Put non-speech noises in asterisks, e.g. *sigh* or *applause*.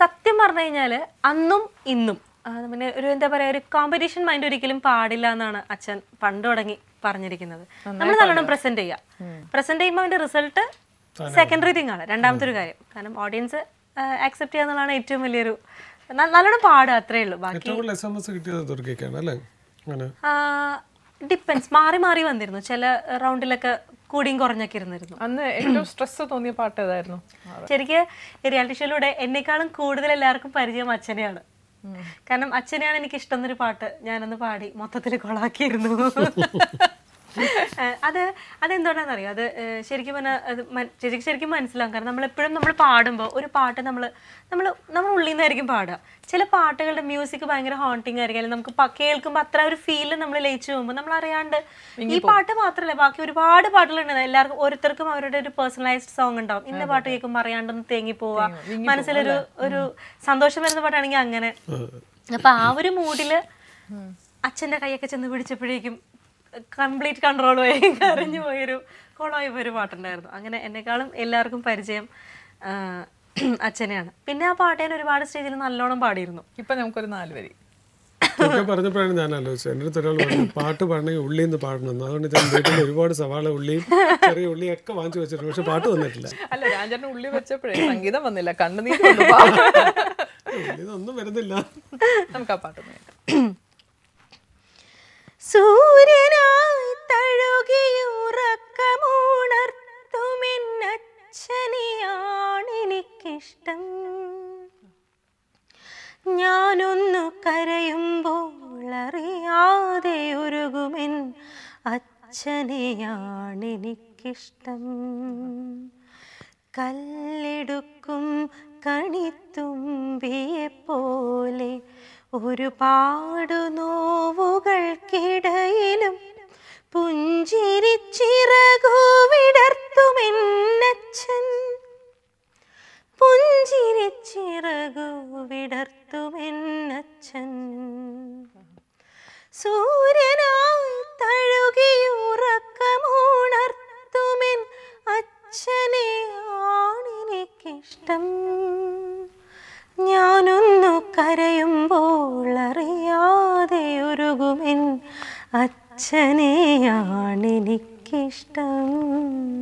സത്യം പറഞ്ഞു കഴിഞ്ഞാൽ അന്നും ഇന്നും പിന്നെ ഒരു എന്താ പറയുക ഒരു കോമ്പറ്റീഷൻ മൈൻഡ് ഒരിക്കലും പാടില്ല എന്നാണ് അച്ഛൻ പണ്ട് തുടങ്ങി പറഞ്ഞിരിക്കുന്നത് നമ്മൾ നല്ലോണം പ്രസന്റ് ചെയ്യുക പ്രസന്റ് ചെയ്യുമ്പോൾ അതിന്റെ റിസൾട്ട് സെക്കൻഡറി തിങ് ആണ് രണ്ടാമത്തെ ഒരു കാര്യം കാരണം ഓഡിയൻസ് ആക്സെപ്റ്റ് ചെയ്യുക എന്നുള്ളതാണ് ഏറ്റവും വലിയൊരു നല്ലോണം പാടുക അത്രേ ഉള്ളൂ ബാക്കി ഡിപ്പെൻസ് മാറി മാറി വന്നിരുന്നു ചില റൗണ്ടിലൊക്കെ കൂടിയും കുറഞ്ഞൊക്കെ ഇരുന്നിരുന്നു അന്ന് ഏറ്റവും സ്ട്രെസ് തോന്നിയ പാട്ട് ഏതായിരുന്നു *clears throat* ശരിക്ക് റിയാലിറ്റി ഷോയിലൂടെ എന്നെക്കാളും കൂടുതൽ എല്ലാവർക്കും പരിചയം അച്ഛനെയാണ് കാരണം അച്ഛനെയാണ് എനിക്ക് ഇഷ്ടം എന്നൊരു പാട്ട് ഞാനൊന്ന് പാടി മൊത്തത്തിൽ കൊളാക്കിയിരുന്നു *laughs* അത് അതെന്തുകൊണ്ടാണെന്നറിയോ അത് ശരിക്കും പറഞ്ഞാൽ അത് ശരിക്കും മനസ്സിലാക്കാൻ കാരണം നമ്മളെപ്പോഴും നമ്മൾ പാടുമ്പോൾ ഒരു പാട്ട് നമ്മൾ നമ്മൾ നമ്മൾ ഉള്ളിൽ നിന്നായിരിക്കും പാടുക ചില പാട്ടുകളുടെ മ്യൂസിക് ഭയങ്കര ഹോണ്ടിങ് ആയിരിക്കും അല്ലെങ്കിൽ നമുക്ക് കേൾക്കുമ്പോൾ അത്ര ഒരു ഫീൽ നമ്മൾ ലയിച്ചു പോകുമ്പോൾ നമ്മൾ അറിയാണ്ട് ഈ പാട്ട് മാത്രമല്ല ബാക്കി ഒരുപാട് പാട്ടുകളുണ്ട് എല്ലാവർക്കും ഓരോരുത്തർക്കും അവരുടെ ഒരു പേഴ്സണലൈസ്ഡ് സോങ് ഉണ്ടാവും ഇന്ന പാട്ട് കേൾക്കുമ്പോൾ അറിയാണ്ടൊന്ന് തേങ്ങി പോവുക മനസ്സിലൊരു ഒരു സന്തോഷം വരുന്ന പാട്ടാണെങ്കിൽ അങ്ങനെ അപ്പൊ ആ ഒരു മൂഡില് അച്ഛന്റെ കൈയൊക്കെ ചെന്ന് പിടിച്ചപ്പോഴേക്കും കംപ്ലീറ്റ് കൺട്രോൾ പോയി കരഞ്ഞു പോയൊരു കോളമായി പോയൊരു പാട്ടുണ്ടായിരുന്നു അങ്ങനെ എന്നെക്കാളും എല്ലാവർക്കും പരിചയം *clears throat* അച്ഛനെയാണ് പിന്നെ ആ പാട്ട് ഞാൻ ഒരുപാട് സ്റ്റേജിൽ നല്ലോണം പാടിയിരുന്നു ഇപ്പൊ നമുക്കൊരു നാല് വരി പറഞ്ഞപ്പോഴാണ് ഞാൻ ആലോചിച്ചത് എൻ്റെ അടുത്ത് ഒരാൾ പറഞ്ഞു പാട്ട് പാടണമെങ്കിൽ ഉള്ളി എന്ന് പാടണം അതുകൊണ്ട് ഞാൻ വീട്ടിൽ ഒരുപാട് സവാള ഉള്ളിയും ചെറിയ ഉള്ളിയും ഒക്കെ വാങ്ങിച്ചു വെച്ചിട്ടുണ്ട് പക്ഷെ പാട്ട് വന്നിട്ടില്ല അല്ല ഞാൻ ഉള്ളി വെച്ചപ്പോഴേ സംഗീതം വന്നില്ല കണ്ണുനീ ഒന്നും വരുന്നില്ല ഇഷ്ടം ഞാനൊന്നു കരയുമ്പോൾ അറിയാതെ ഉരുകുമെൻ അച്ഛനെയാണെനിക്കിഷ്ടം കല്ലെടുക്കും കണിത്തും പോലെ ഒരുപാട് നോവുകൾ വിടർത്തുമെന്നച്ഛൻ സൂര്യനായി തഴുകിയുറക്കമുണർത്തുമെൻ അച്ഛനെ ആണെനിക്കിഷ്ടം ഞാനൊന്നു കരയുമ്പോൾ അറിയാതെ ഉരുകുമെൻ അച്ഛനെയാണെനിക്കിഷ്ടം